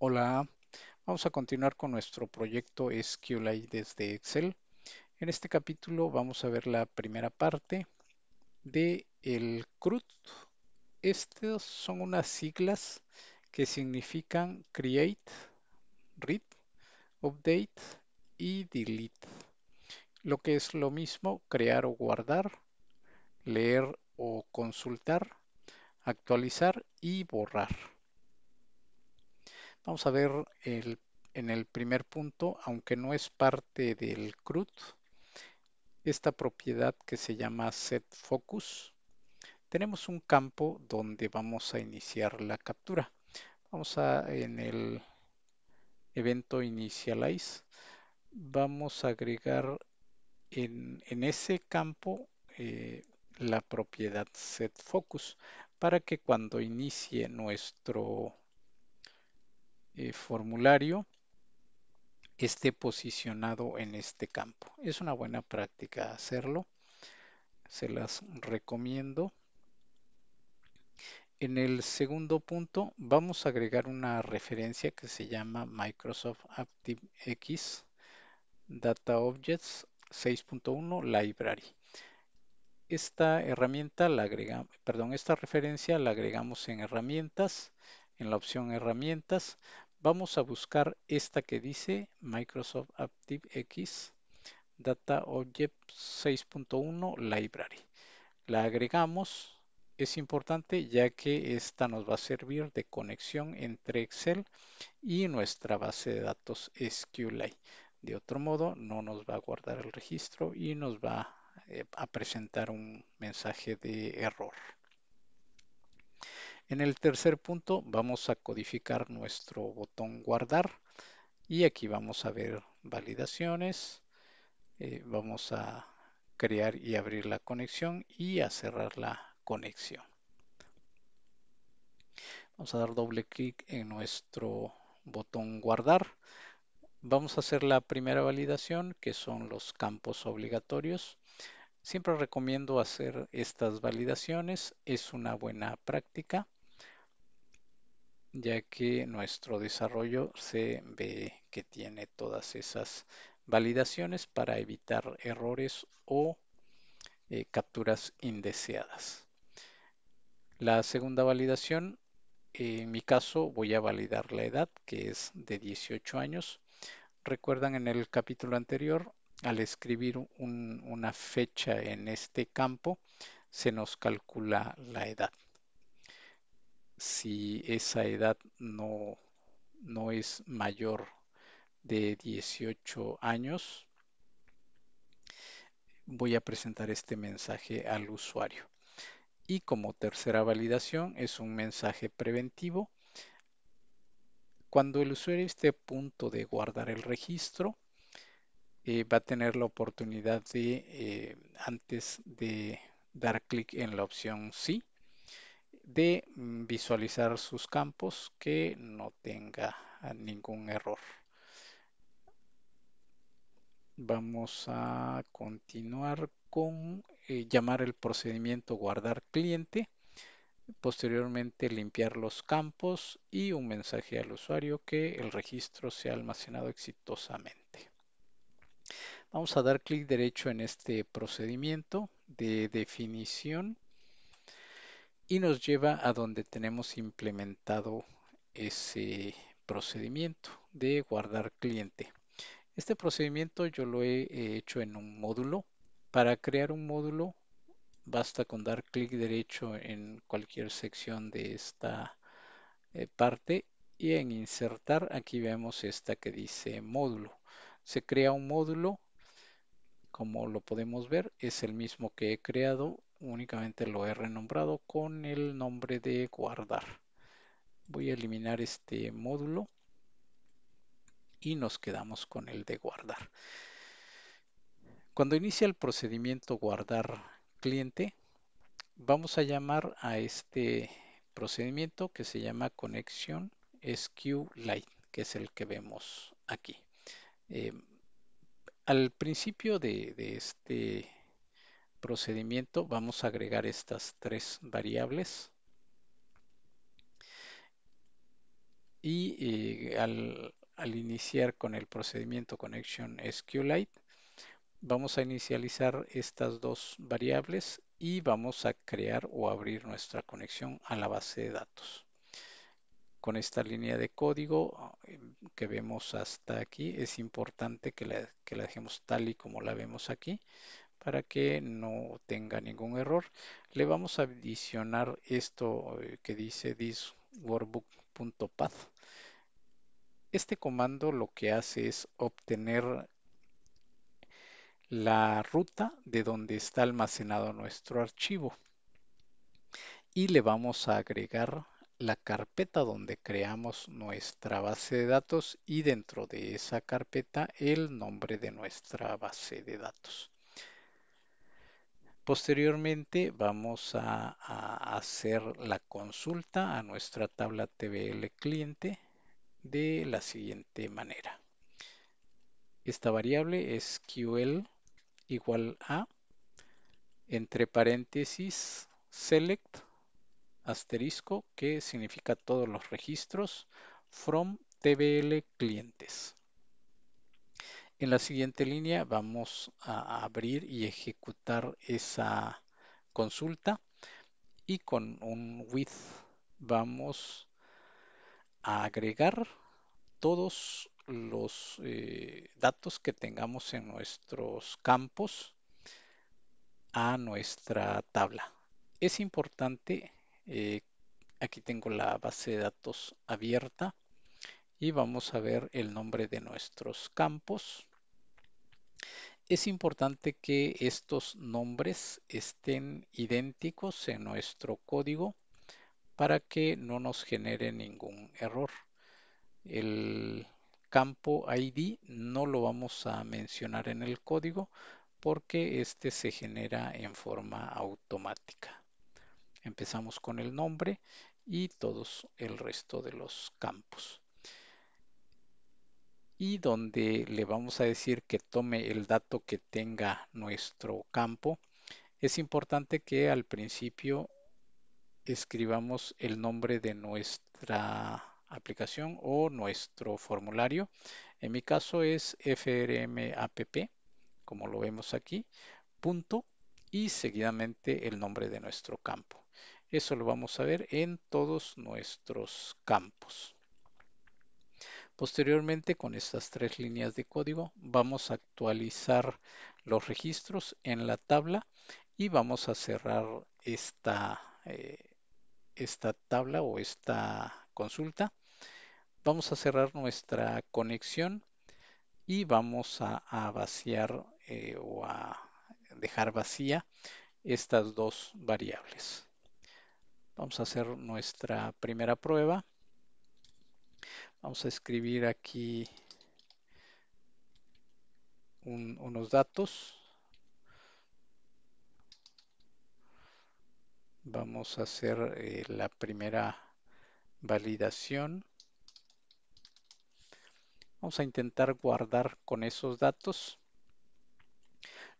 Hola, vamos a continuar con nuestro proyecto SQLite desde Excel. En este capítulo vamos a ver la primera parte de el CRUD. Estas son unas siglas que significan Create, Read, Update y Delete. Lo que es lo mismo, crear o guardar, leer o consultar, actualizar y borrar. Vamos a ver en el primer punto, aunque no es parte del CRUD, esta propiedad que se llama setFocus. Tenemos un campo donde vamos a iniciar la captura. Vamos a, en el evento initialize, vamos a agregar en, ese campo eh, la propiedad setFocus para que cuando inicie nuestro eh, formulario esté posicionado en este campo. Es una buena práctica hacerlo. Se las recomiendo. En el segundo punto vamos a agregar una referencia que se llama Microsoft ActiveX Data Objects 6.1 Library. Esta herramienta la agrega, perdón, esta referencia la agregamos en herramientas, en la opción herramientas. Vamos a buscar esta que dice Microsoft ActiveX Data Object 6.1 Library. La agregamos. Es importante ya que esta nos va a servir de conexión entre Excel y nuestra base de datos SQLite. De otro modo, no nos va a guardar el registro y nos va eh, a presentar un mensaje de error. En el tercer punto vamos a codificar nuestro botón guardar y aquí vamos a ver validaciones, eh, vamos a crear y abrir la conexión y a cerrar la conexión. Vamos a dar doble clic en nuestro botón guardar. Vamos a hacer la primera validación que son los campos obligatorios. Siempre recomiendo hacer estas validaciones, es una buena práctica ya que nuestro desarrollo se ve que tiene todas esas validaciones para evitar errores o eh, capturas indeseadas. La segunda validación, en mi caso voy a validar la edad, que es de 18 años. Recuerdan en el capítulo anterior, al escribir una fecha en este campo, se nos calcula la edad si esa edad no, es mayor de 18 años, voy a presentar este mensaje al usuario. Y como tercera validación es un mensaje preventivo. Cuando el usuario esté a punto de guardar el registro, eh, va a tener la oportunidad de, eh, antes de dar clic en la opción sí, de mm, visualizar sus campos que no tenga ah, ningún error. Vamos a continuar con eh, llamar el procedimiento guardar cliente, posteriormente limpiar los campos y un mensaje al usuario que el registro se ha almacenado exitosamente. Vamos a dar clic derecho en este procedimiento de definición y nos lleva a donde tenemos implementado ese procedimiento de guardar cliente. Este procedimiento yo lo he hecho en un módulo. Para crear un módulo basta con dar clic derecho en cualquier sección de esta eh, parte y en insertar aquí vemos esta que dice módulo. Se crea un módulo, como lo podemos ver, es el mismo que he creado únicamente lo he renombrado con el nombre de guardar. Voy a eliminar este módulo y nos quedamos con el de guardar. Cuando inicia el procedimiento guardar cliente, vamos a llamar a este procedimiento que se llama conexión SQLite, que es el que vemos aquí. Eh, al principio de este procedimiento vamos a agregar estas tres variables y eh, al, iniciar con el procedimiento connection SQLite vamos a inicializar estas dos variables y vamos a crear o abrir nuestra conexión a la base de datos. Con esta línea de código eh, que vemos hasta aquí es importante que la, que la dejemos tal y como la vemos aquí para que no tenga ningún error. Le vamos a adicionar esto eh, que dice this workbook.path. Este comando lo que hace es obtener la ruta de donde está almacenado nuestro archivo y le vamos a agregar la carpeta donde creamos nuestra base de datos y dentro de esa carpeta el nombre de nuestra base de datos. Posteriormente vamos a, hacer la consulta a nuestra tabla TBL cliente de la siguiente manera. Esta variable es QL igual a, entre paréntesis, select, asterisco, que significa todos los registros, from TBL clientes. En la siguiente línea vamos a abrir y ejecutar esa consulta y con un with vamos a agregar todos los eh, datos que tengamos en nuestros campos a nuestra tabla. Es importante, eh, aquí tengo la base de datos abierta y vamos a ver el nombre de nuestros campos es importante que estos nombres estén idénticos en nuestro código para que no nos genere ningún error. El campo ID no lo vamos a mencionar en el código porque este se genera en forma automática. Empezamos con el nombre y todos el resto de los campos y donde le vamos a decir que tome el dato que tenga nuestro campo. Es importante que al principio escribamos el nombre de nuestra aplicación o nuestro formulario. En mi caso es frmapp, como lo vemos aquí, punto y seguidamente el nombre de nuestro campo. Eso lo vamos a ver en todos nuestros campos. Posteriormente, con estas tres líneas de código, vamos a actualizar los registros en la tabla y vamos a cerrar esta, eh, esta tabla o esta consulta. Vamos a cerrar nuestra conexión y vamos a, vaciar eh, o a dejar vacía estas dos variables. Vamos a hacer nuestra primera prueba. Vamos a escribir aquí unos datos. Vamos a hacer eh, la primera validación. Vamos a intentar guardar con esos datos.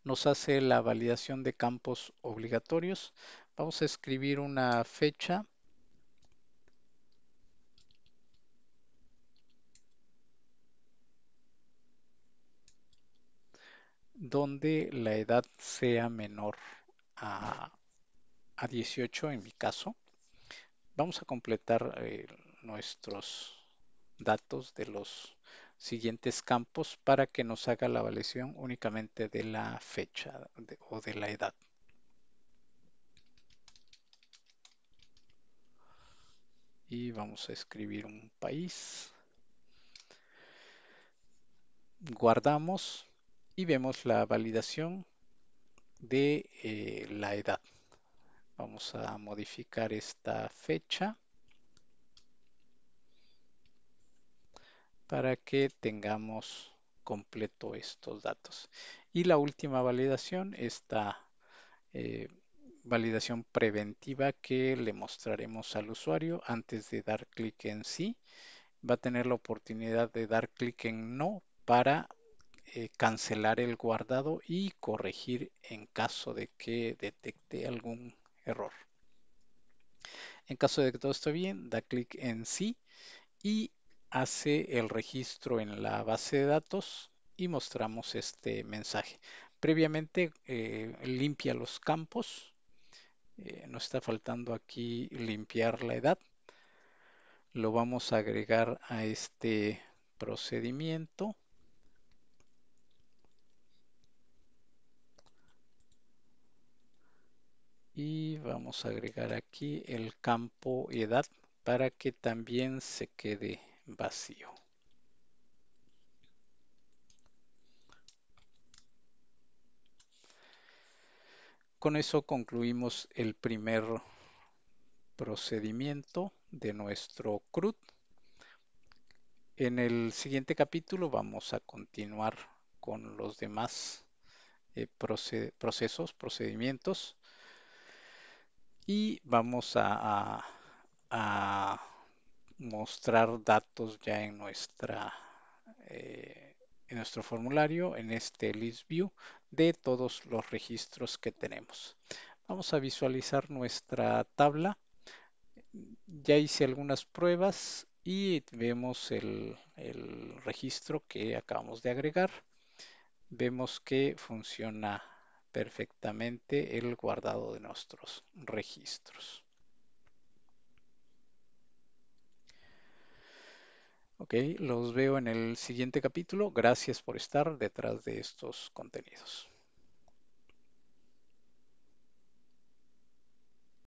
Nos hace la validación de campos obligatorios. Vamos a escribir una fecha donde la edad sea menor a, 18 en mi caso. Vamos a completar eh, nuestros datos de los siguientes campos para que nos haga la evaluación únicamente de la fecha o de la edad. Y vamos a escribir un país. Guardamos y vemos la validación de eh, la edad. Vamos a modificar esta fecha para que tengamos completo estos datos. Y la última validación, esta eh, validación preventiva que le mostraremos al usuario antes de dar clic en sí, va a tener la oportunidad de dar clic en no para eh, cancelar el guardado y corregir en caso de que detecte algún error. En caso de que todo esté bien, da clic en sí y hace el registro en la base de datos y mostramos este mensaje. Previamente eh, limpia los campos. Eh, no nos está faltando aquí limpiar la edad. Lo vamos a agregar a este procedimiento. y vamos a agregar aquí el campo edad para que también se quede vacío. Con eso concluimos el primer procedimiento de nuestro CRUD. En el siguiente capítulo vamos a continuar con los demás eh, procesos, procedimientos y vamos a, mostrar datos ya en nuestra eh, en nuestro formulario en este list view de todos los registros que tenemos vamos a visualizar nuestra tabla ya hice algunas pruebas y vemos el, el registro que acabamos de agregar vemos que funciona perfectamente el guardado de nuestros registros. Ok, los veo en el siguiente capítulo. Gracias por estar detrás de estos contenidos.